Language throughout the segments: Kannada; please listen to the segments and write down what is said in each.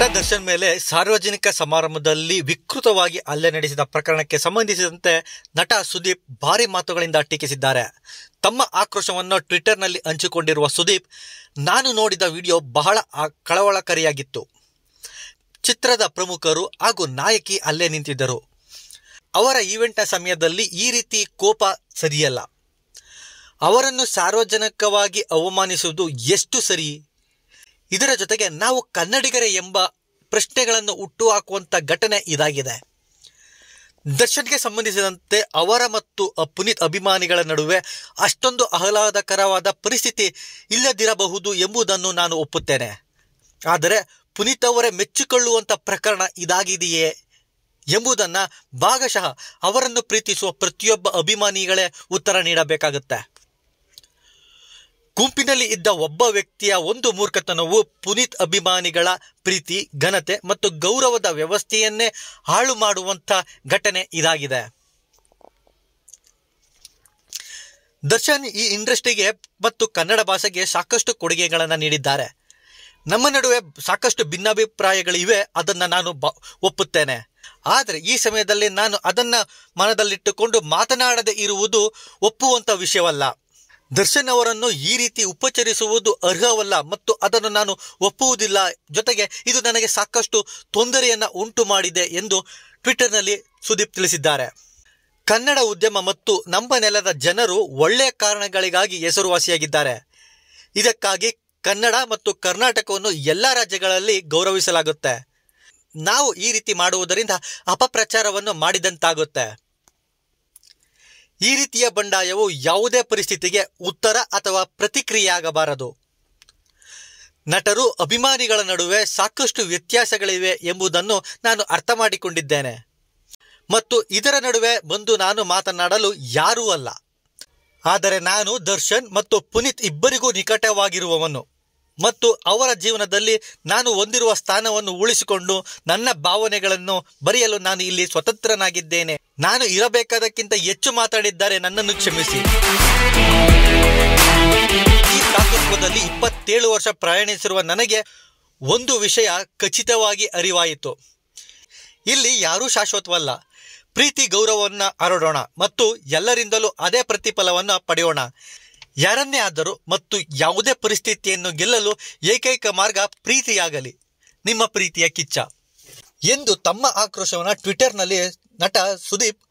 ನಟ ದರ್ಶನ್ ಮೇಲೆ ಸಾರ್ವಜನಿಕ ಸಮಾರಂಭದಲ್ಲಿ ವಿಕೃತವಾಗಿ ಹಲ್ಲೆ ನಡೆಸಿದ ಪ್ರಕರಣಕ್ಕೆ ಸಂಬಂಧಿಸಿದಂತೆ ನಟ ಸುದೀಪ್ ಭಾರಿ ಮಾತುಗಳಿಂದ ಟೀಕಿಸಿದ್ದಾರೆ ತಮ್ಮ ಆಕ್ರೋಶವನ್ನು ಟ್ವಿಟರ್ನಲ್ಲಿ ಹಂಚಿಕೊಂಡಿರುವ ಸುದೀಪ್ ನಾನು ನೋಡಿದ ವಿಡಿಯೋ ಬಹಳ ಕಳವಳಕಾರಿಯಾಗಿತ್ತು ಚಿತ್ರದ ಪ್ರಮುಖರು ಹಾಗೂ ನಾಯಕಿ ಅಲ್ಲೇ ನಿಂತಿದ್ದರು ಅವರ ಈವೆಂಟ್ನ ಸಮಯದಲ್ಲಿ ಈ ರೀತಿ ಕೋಪ ಸರಿಯಲ್ಲ ಅವರನ್ನು ಸಾರ್ವಜನಿಕವಾಗಿ ಅವಮಾನಿಸುವುದು ಎಷ್ಟು ಸರಿ ಇದರ ಜೊತೆಗೆ ನಾವು ಕನ್ನಡಿಗರೇ ಎಂಬ ಪ್ರಶ್ನೆಗಳನ್ನು ಹಾಕುವಂತ ಘಟನೆ ಇದಾಗಿದೆ ದರ್ಶನ್ಗೆ ಸಂಬಂಧಿಸಿದಂತೆ ಅವರ ಮತ್ತು ಪುನೀತ್ ಅಭಿಮಾನಿಗಳ ನಡುವೆ ಅಷ್ಟೊಂದು ಆಹ್ಲಾದಕರವಾದ ಪರಿಸ್ಥಿತಿ ಇಲ್ಲದಿರಬಹುದು ಎಂಬುದನ್ನು ನಾನು ಒಪ್ಪುತ್ತೇನೆ ಆದರೆ ಪುನೀತ್ ಅವರೇ ಮೆಚ್ಚಿಕೊಳ್ಳುವಂಥ ಪ್ರಕರಣ ಇದಾಗಿದೆಯೇ ಎಂಬುದನ್ನು ಭಾಗಶಃ ಅವರನ್ನು ಪ್ರೀತಿಸುವ ಪ್ರತಿಯೊಬ್ಬ ಅಭಿಮಾನಿಗಳೇ ಉತ್ತರ ನೀಡಬೇಕಾಗುತ್ತೆ ಗುಂಪಿನಲ್ಲಿ ಇದ್ದ ಒಬ್ಬ ವ್ಯಕ್ತಿಯ ಒಂದು ಮೂರ್ಖತನವು ಪುನೀತ್ ಅಭಿಮಾನಿಗಳ ಪ್ರೀತಿ ಘನತೆ ಮತ್ತು ಗೌರವದ ವ್ಯವಸ್ಥೆಯನ್ನೇ ಹಾಳು ಮಾಡುವಂಥ ಘಟನೆ ಇದಾಗಿದೆ ದರ್ಶನ್ ಈ ಇಂಡಸ್ಟ್ರಿಗೆ ಮತ್ತು ಕನ್ನಡ ಭಾಷೆಗೆ ಸಾಕಷ್ಟು ಕೊಡುಗೆಗಳನ್ನು ನೀಡಿದ್ದಾರೆ ನಮ್ಮ ನಡುವೆ ಸಾಕಷ್ಟು ಭಿನ್ನಾಭಿಪ್ರಾಯಗಳಿವೆ ಅದನ್ನು ನಾನು ಬ ಒಪ್ಪುತ್ತೇನೆ ಆದರೆ ಈ ಸಮಯದಲ್ಲಿ ನಾನು ಅದನ್ನು ಮನದಲ್ಲಿಟ್ಟುಕೊಂಡು ಮಾತನಾಡದೆ ಇರುವುದು ಒಪ್ಪುವಂಥ ವಿಷಯವಲ್ಲ ದರ್ಶನ್ ಅವರನ್ನು ಈ ರೀತಿ ಉಪಚರಿಸುವುದು ಅರ್ಹವಲ್ಲ ಮತ್ತು ಅದನ್ನು ನಾನು ಒಪ್ಪುವುದಿಲ್ಲ ಜೊತೆಗೆ ಇದು ನನಗೆ ಸಾಕಷ್ಟು ತೊಂದರೆಯನ್ನು ಉಂಟು ಮಾಡಿದೆ ಎಂದು ಟ್ವಿಟರ್ನಲ್ಲಿ ಸುದೀಪ್ ತಿಳಿಸಿದ್ದಾರೆ ಕನ್ನಡ ಉದ್ಯಮ ಮತ್ತು ನಮ್ಮ ನೆಲದ ಜನರು ಒಳ್ಳೆಯ ಕಾರಣಗಳಿಗಾಗಿ ಹೆಸರುವಾಸಿಯಾಗಿದ್ದಾರೆ ಇದಕ್ಕಾಗಿ ಕನ್ನಡ ಮತ್ತು ಕರ್ನಾಟಕವನ್ನು ಎಲ್ಲ ರಾಜ್ಯಗಳಲ್ಲಿ ಗೌರವಿಸಲಾಗುತ್ತೆ ನಾವು ಈ ರೀತಿ ಮಾಡುವುದರಿಂದ ಅಪಪ್ರಚಾರವನ್ನು ಮಾಡಿದಂತಾಗುತ್ತೆ ಈ ರೀತಿಯ ಬಂಡಾಯವು ಯಾವುದೇ ಪರಿಸ್ಥಿತಿಗೆ ಉತ್ತರ ಅಥವಾ ಪ್ರತಿಕ್ರಿಯೆಯಾಗಬಾರದು ನಟರು ಅಭಿಮಾನಿಗಳ ನಡುವೆ ಸಾಕಷ್ಟು ವ್ಯತ್ಯಾಸಗಳಿವೆ ಎಂಬುದನ್ನು ನಾನು ಅರ್ಥ ಮಾಡಿಕೊಂಡಿದ್ದೇನೆ ಮತ್ತು ಇದರ ನಡುವೆ ಬಂದು ನಾನು ಮಾತನಾಡಲು ಯಾರೂ ಅಲ್ಲ ಆದರೆ ನಾನು ದರ್ಶನ್ ಮತ್ತು ಪುನೀತ್ ಇಬ್ಬರಿಗೂ ನಿಕಟವಾಗಿರುವವನು ಮತ್ತು ಅವರ ಜೀವನದಲ್ಲಿ ನಾನು ಹೊಂದಿರುವ ಸ್ಥಾನವನ್ನು ಉಳಿಸಿಕೊಂಡು ನನ್ನ ಭಾವನೆಗಳನ್ನು ಬರೆಯಲು ನಾನು ಇಲ್ಲಿ ಸ್ವತಂತ್ರನಾಗಿದ್ದೇನೆ ನಾನು ಇರಬೇಕಾದಕ್ಕಿಂತ ಹೆಚ್ಚು ಮಾತಾಡಿದ್ದಾರೆ ನನ್ನನ್ನು ಕ್ಷಮಿಸಿ ಈ ತಾತ್ವಿಕದಲ್ಲಿ ಇಪ್ಪತ್ತೇಳು ವರ್ಷ ಪ್ರಯಾಣಿಸಿರುವ ನನಗೆ ಒಂದು ವಿಷಯ ಖಚಿತವಾಗಿ ಅರಿವಾಯಿತು ಇಲ್ಲಿ ಯಾರೂ ಶಾಶ್ವತವಲ್ಲ ಪ್ರೀತಿ ಗೌರವವನ್ನು ಹರಡೋಣ ಮತ್ತು ಎಲ್ಲರಿಂದಲೂ ಅದೇ ಪ್ರತಿಫಲವನ್ನು ಪಡೆಯೋಣ ಯಾರನ್ನೇ ಆದರೂ ಮತ್ತು ಯಾವುದೇ ಪರಿಸ್ಥಿತಿಯನ್ನು ಗೆಲ್ಲಲು ಏಕೈಕ ಮಾರ್ಗ ಪ್ರೀತಿಯಾಗಲಿ ನಿಮ್ಮ ಪ್ರೀತಿಯ ಕಿಚ್ಚ ಎಂದು ತಮ್ಮ ಆಕ್ರೋಶವನ್ನು ಟ್ವಿಟರ್ನಲ್ಲಿ ನಟ ಸುದೀಪ್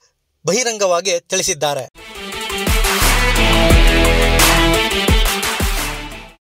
ಬಹಿರಂಗವಾಗಿ ತಿಳಿಸಿದ್ದಾರೆ